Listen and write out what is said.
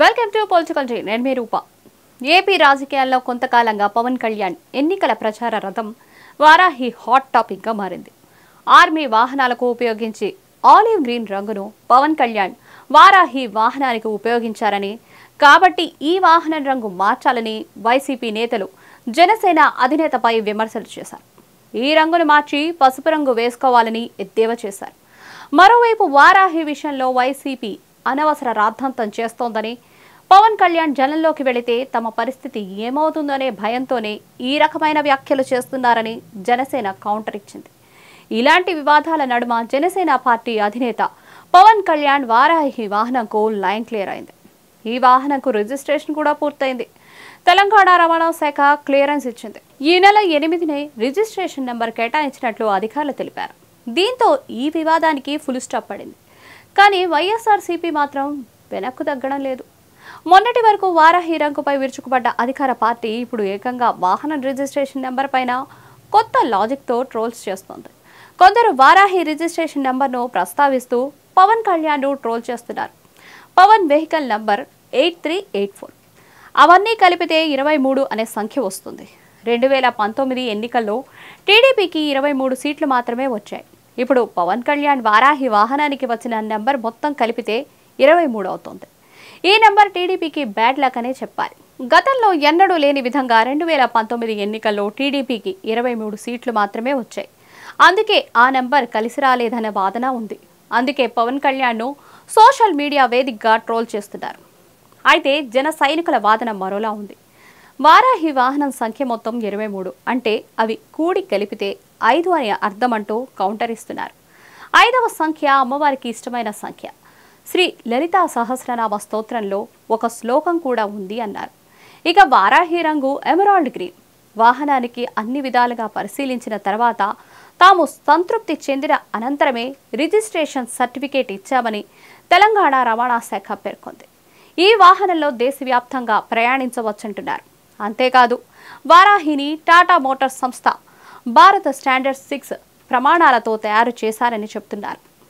welcome to political G నేను మీ రూప AP రాజకీయాల్లో కొంతకాలంగా పవన్ కళ్యాణ్ ఎన్నికల ప్రచార రథం వారాహి హాట్ టాపిక్గా మారింది ఆర్మీ వాహనాలకు ఉపయోగించి ఆలివ్ గ్రీన్ రంగును పవన్ కళ్యాణ్ వారాహి వాహనానికి ఉపయోగించారని కాబట్టి ఈ వాహనం రంగు మార్చాలని వైసీపీ నేతలు జనసేన అధినేతపై విమర్శలు చేశారు ఈ రంగును మార్చి పసుపు రంగు వేసుకోవాలని ఎద్దేవా చేశారు మరోవైపు వారాహి విషయంలో వైసీపీ అనవసర రాద్ధాంతం చేస్తోందని పవన్ కళ్యాణ్ జనంలోకి వెళితే తమ పరిస్థితి ఏమవుతుందనే భయంతోనే ఈ రకమైన వ్యాఖ్యలు చేస్తున్నారని జనసేన కౌంటర్ ఇచ్చింది ఇలాంటి వివాదాల నడుమ జనసేన పార్టీ అధినేత పవన్ కళ్యాణ్ వారాహి వాహనంకు లైన్ క్లియర్ అయింది ఈ వాహనంకు రిజిస్ట్రేషన్ కూడా పూర్తయింది తెలంగాణ రవాణా శాఖ క్లియరెన్స్ ఇచ్చింది ఈ నెల ఎనిమిదినే రిజిస్ట్రేషన్ నెంబర్ కేటాయించినట్లు అధికారులు తెలిపారు దీంతో ఈ వివాదానికి ఫుల్ స్టాప్ పడింది కానీ వైఎస్ఆర్సీపీ మాత్రం వెనక్కు తగ్గడం లేదు మొన్నటి వరకు వారాహి రంగుపై విరుచుకుపడ్డ అధికార పార్టీ ఇప్పుడు ఏకంగా వాహన రిజిస్ట్రేషన్ నెంబర్ పైన కొత్త లాజిక్తో ట్రోల్స్ చేస్తోంది కొందరు వారాహి రిజిస్ట్రేషన్ నెంబర్ను ప్రస్తావిస్తూ పవన్ కళ్యాణ్ ట్రోల్ చేస్తున్నారు Pawan vehicle number eight three eight four అవన్నీ కలిపితే ఇరవై మూడు అనే సంఖ్య వస్తుంది రెండు వేల పంతొమ్మిది ఎన్నికల్లో టీడీపీకి ఇరవై మూడు సీట్లు మాత్రమే వచ్చాయి ఇప్పుడు పవన్ కళ్యాణ్ వారాహి వాహనానికి వచ్చిన నెంబర్ మొత్తం కలిపితే ఇరవై మూడు ఈ నెంబర్ టీడీపీకి బ్యాడ్ లక్ అనే చెప్పాలి గతంలో ఎన్నడూ లేని విధంగా రెండు వేల పంతొమ్మిది ఎన్నికల్లో టీడీపీకి ఇరవై మూడు సీట్లు మాత్రమే వచ్చాయి అందుకే ఆ నెంబర్ కలిసి రాలేదన్న వాదన ఉంది అందుకే పవన్ కళ్యాణ్ను సోషల్ మీడియా వేదికగా ట్రోల్ చేస్తున్నారు అయితే జన సైనికుల వాదన మరోలా ఉంది వారాహి వాహనం సంఖ్య మొత్తం ఇరవై మూడు అంటే అవి కూడి కలిపితే ఐదు అనే అర్థమంటూ కౌంటర్ ఇస్తున్నారు ఐదవ సంఖ్య అమ్మవారికి ఇష్టమైన సంఖ్య శ్రీ లలితా సహస్రనామ స్తోత్రంలో ఒక శ్లోకం కూడా ఉంది అన్నారు ఇక వారాహి రంగు ఎమరాల్డ్ గ్రీన్ వాహనానికి అన్ని విధాలుగా పరిశీలించిన తర్వాత తాము సంతృప్తి చెందిన అనంతరమే రిజిస్ట్రేషన్ సర్టిఫికేట్ ఇచ్చామని తెలంగాణ రవాణా శాఖ పేర్కొంది ఈ వాహనంలో దేశవ్యాప్తంగా ప్రయాణించవచ్చంటున్నారు అంతేకాదు వారాహిని టాటా మోటార్స్ సంస్థ భారత స్టాండర్డ్ సిక్స్ ప్రమాణాలతో తయారు చేశారని చెబుతున్నారు